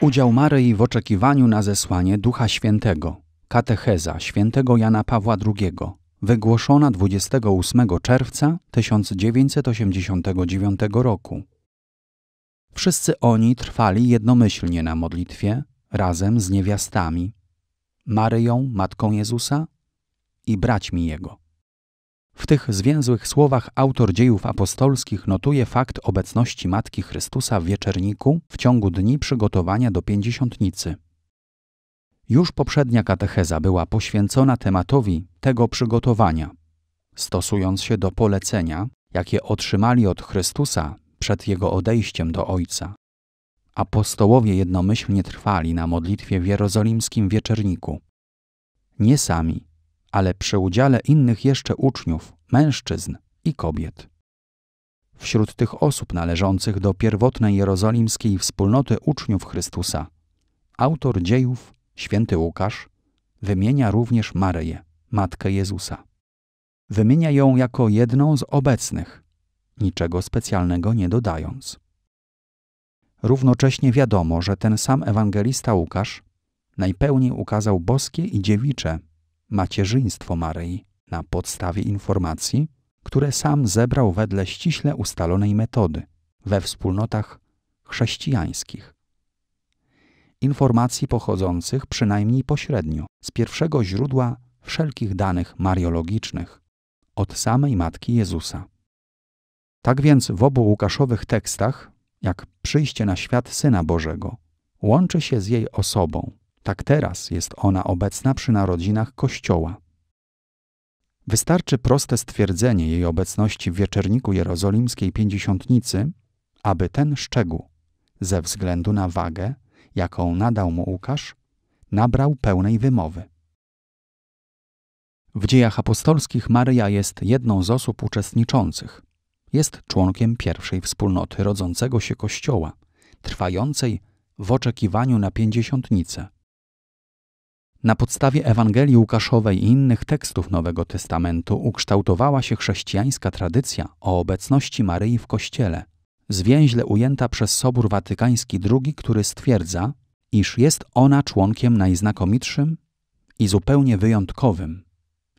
Udział Maryi w oczekiwaniu na zesłanie Ducha Świętego. Katecheza świętego Jana Pawła II. Wygłoszona 28 czerwca 1989 roku. Wszyscy oni trwali jednomyślnie na modlitwie razem z niewiastami, Maryją, matką Jezusa i braćmi jego. W tych zwięzłych słowach autor dziejów apostolskich notuje fakt obecności Matki Chrystusa w wieczerniku w ciągu dni przygotowania do pięćdziesiątnicy. Już poprzednia katecheza była poświęcona tematowi tego przygotowania. Stosując się do polecenia, jakie otrzymali od Chrystusa przed jego odejściem do Ojca, apostołowie jednomyślnie trwali na modlitwie w jerozolimskim wieczerniku. Nie sami, ale przy udziale innych jeszcze uczniów, mężczyzn i kobiet. Wśród tych osób należących do pierwotnej jerozolimskiej wspólnoty uczniów Chrystusa, autor dziejów, święty Łukasz, wymienia również Maryję, matkę Jezusa. Wymienia ją jako jedną z obecnych, niczego specjalnego nie dodając. Równocześnie wiadomo, że ten sam ewangelista Łukasz najpełniej ukazał boskie i dziewicze macierzyństwo Maryi na podstawie informacji, które sam zebrał wedle ściśle ustalonej metody we wspólnotach chrześcijańskich. Informacji pochodzących przynajmniej pośrednio z pierwszego źródła wszelkich danych mariologicznych od samej matki Jezusa. Tak więc w obu Łukaszowych tekstach, jak przyjście na świat Syna Bożego, łączy się z jej osobą, tak teraz jest ona obecna przy narodzinach Kościoła. Wystarczy proste stwierdzenie jej obecności w wieczerniku jerozolimskiej pięćdziesiątnicy, aby ten szczegół, ze względu na wagę, jaką nadał mu Łukasz, nabrał pełnej wymowy. W dziejach apostolskich Maryja jest jedną z osób uczestniczących. Jest członkiem pierwszej wspólnoty rodzącego się Kościoła, trwającej w oczekiwaniu na pięćdziesiątnicę. Na podstawie Ewangelii Łukaszowej i innych tekstów Nowego Testamentu ukształtowała się chrześcijańska tradycja o obecności Maryi w Kościele, zwięźle ujęta przez Sobór Watykański II, który stwierdza, iż jest ona członkiem najznakomitszym i zupełnie wyjątkowym,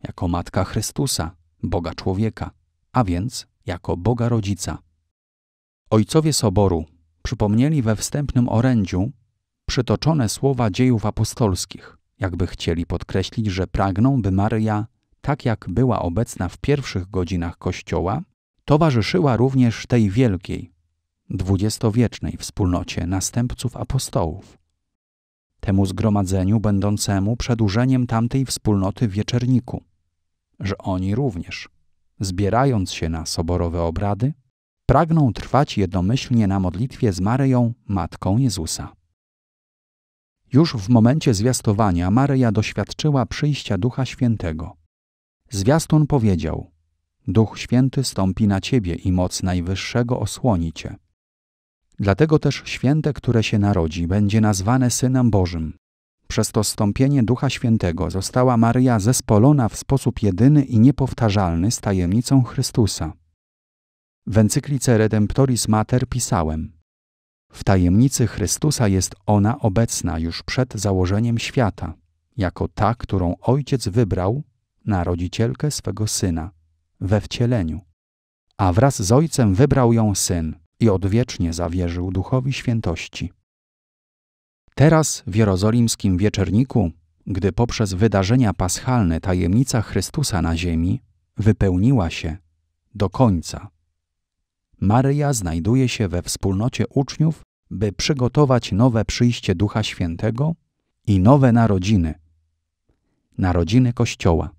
jako Matka Chrystusa, Boga Człowieka, a więc jako Boga Rodzica. Ojcowie Soboru przypomnieli we wstępnym orędziu przytoczone słowa dziejów apostolskich, jakby chcieli podkreślić, że pragną, by Maryja, tak jak była obecna w pierwszych godzinach Kościoła, towarzyszyła również tej wielkiej, dwudziestowiecznej wspólnocie następców apostołów. Temu zgromadzeniu będącemu przedłużeniem tamtej wspólnoty w wieczerniku, że oni również, zbierając się na soborowe obrady, pragną trwać jednomyślnie na modlitwie z Maryją, Matką Jezusa. Już w momencie zwiastowania Maryja doświadczyła przyjścia Ducha Świętego. Zwiastun powiedział: Duch Święty stąpi na ciebie i moc Najwyższego osłoni cię. Dlatego też święte, które się narodzi, będzie nazwane Synem Bożym. Przez to stąpienie Ducha Świętego została Maryja zespolona w sposób jedyny i niepowtarzalny z tajemnicą Chrystusa. W encyklice Redemptoris Mater pisałem – w tajemnicy Chrystusa jest ona obecna już przed założeniem świata, jako ta, którą Ojciec wybrał na rodzicielkę swego syna, we wcieleniu. A wraz z Ojcem wybrał ją syn i odwiecznie zawierzył duchowi świętości. Teraz w jerozolimskim wieczorniku, gdy poprzez wydarzenia paschalne tajemnica Chrystusa na ziemi wypełniła się do końca Maryja znajduje się we wspólnocie uczniów, by przygotować nowe przyjście Ducha Świętego i nowe narodziny. Narodziny Kościoła.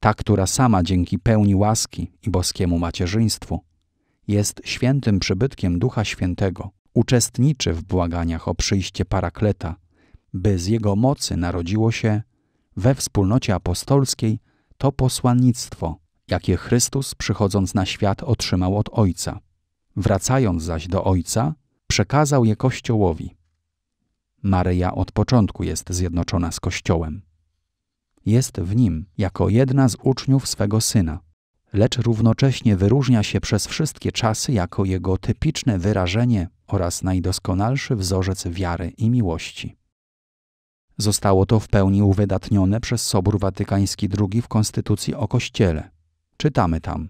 Ta, która sama dzięki pełni łaski i boskiemu macierzyństwu jest świętym przybytkiem Ducha Świętego, uczestniczy w błaganiach o przyjście Parakleta, by z jego mocy narodziło się we wspólnocie apostolskiej to posłannictwo, jakie Chrystus przychodząc na świat otrzymał od Ojca. Wracając zaś do Ojca, przekazał je Kościołowi. Maryja od początku jest zjednoczona z Kościołem. Jest w nim jako jedna z uczniów swego syna, lecz równocześnie wyróżnia się przez wszystkie czasy jako jego typiczne wyrażenie oraz najdoskonalszy wzorzec wiary i miłości. Zostało to w pełni uwydatnione przez Sobór Watykański II w Konstytucji o Kościele – Czytamy tam.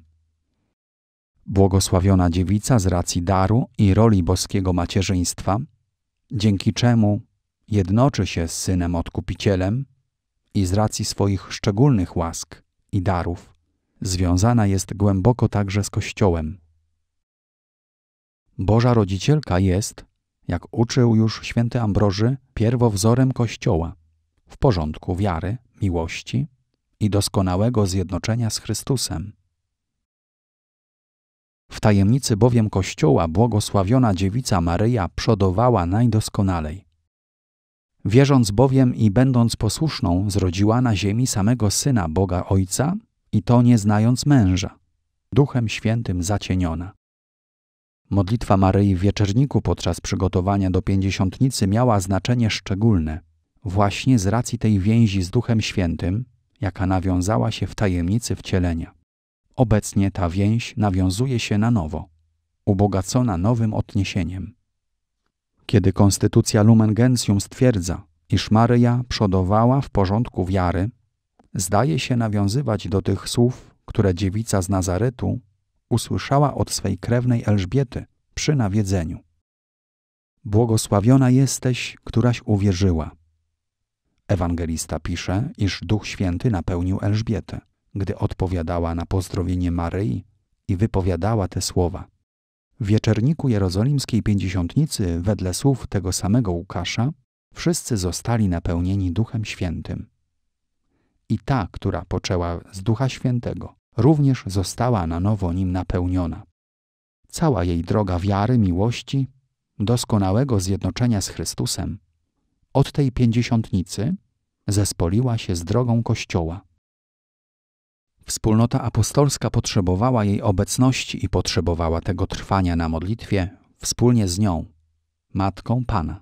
Błogosławiona dziewica z racji daru i roli boskiego macierzyństwa, dzięki czemu jednoczy się z synem odkupicielem i z racji swoich szczególnych łask i darów, związana jest głęboko także z Kościołem. Boża Rodzicielka jest, jak uczył już święty Ambroży, pierwowzorem Kościoła, w porządku wiary, miłości i doskonałego zjednoczenia z Chrystusem. W tajemnicy bowiem Kościoła błogosławiona dziewica Maryja przodowała najdoskonalej. Wierząc bowiem i będąc posłuszną, zrodziła na ziemi samego Syna Boga Ojca i to nie znając męża, Duchem Świętym zacieniona. Modlitwa Maryi w Wieczerniku podczas przygotowania do Pięćdziesiątnicy miała znaczenie szczególne, właśnie z racji tej więzi z Duchem Świętym, jaka nawiązała się w tajemnicy wcielenia. Obecnie ta więź nawiązuje się na nowo, ubogacona nowym odniesieniem. Kiedy konstytucja Lumen Gentium stwierdza, iż Maryja przodowała w porządku wiary, zdaje się nawiązywać do tych słów, które dziewica z Nazaretu usłyszała od swej krewnej Elżbiety przy nawiedzeniu. Błogosławiona jesteś, któraś uwierzyła, Ewangelista pisze, iż Duch Święty napełnił Elżbietę, gdy odpowiadała na pozdrowienie Maryi i wypowiadała te słowa. W wieczorniku jerozolimskiej pięćdziesiątnicy, wedle słów tego samego Łukasza, wszyscy zostali napełnieni Duchem Świętym. I ta, która poczęła z Ducha Świętego, również została na nowo nim napełniona. Cała jej droga wiary, miłości, doskonałego zjednoczenia z Chrystusem od tej pięćdziesiątnicy zespoliła się z drogą Kościoła. Wspólnota apostolska potrzebowała jej obecności i potrzebowała tego trwania na modlitwie wspólnie z nią, Matką Pana.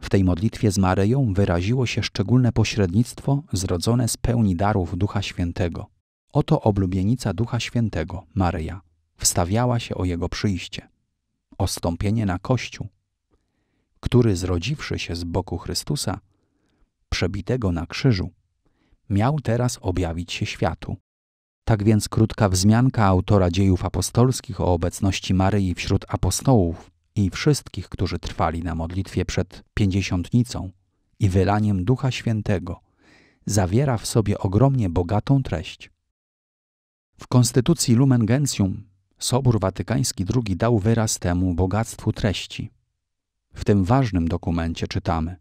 W tej modlitwie z Maryją wyraziło się szczególne pośrednictwo zrodzone z pełni darów Ducha Świętego. Oto oblubienica Ducha Świętego, Maryja, wstawiała się o jego przyjście, o stąpienie na Kościół, który zrodziwszy się z boku Chrystusa, przebitego na krzyżu, miał teraz objawić się światu. Tak więc krótka wzmianka autora dziejów apostolskich o obecności Maryi wśród apostołów i wszystkich, którzy trwali na modlitwie przed pięćdziesiątnicą i wylaniem Ducha Świętego, zawiera w sobie ogromnie bogatą treść. W konstytucji Lumen Gentium Sobór Watykański II dał wyraz temu bogactwu treści. W tym ważnym dokumencie czytamy,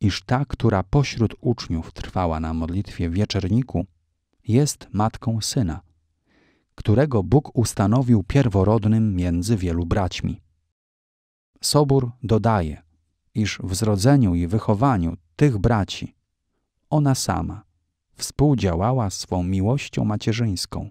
iż ta, która pośród uczniów trwała na modlitwie wieczerniku, jest matką syna, którego Bóg ustanowił pierworodnym między wielu braćmi. Sobór dodaje, iż w zrodzeniu i wychowaniu tych braci ona sama współdziałała swą miłością macierzyńską.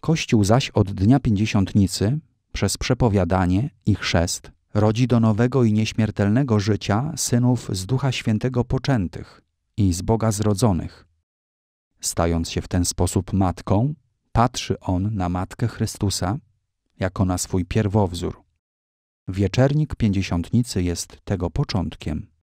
Kościół zaś od dnia pięćdziesiątnicy, przez przepowiadanie i chrzest, rodzi do nowego i nieśmiertelnego życia synów z Ducha Świętego poczętych i z Boga zrodzonych. Stając się w ten sposób matką, patrzy on na Matkę Chrystusa jako na swój pierwowzór. Wieczernik Pięćdziesiątnicy jest tego początkiem.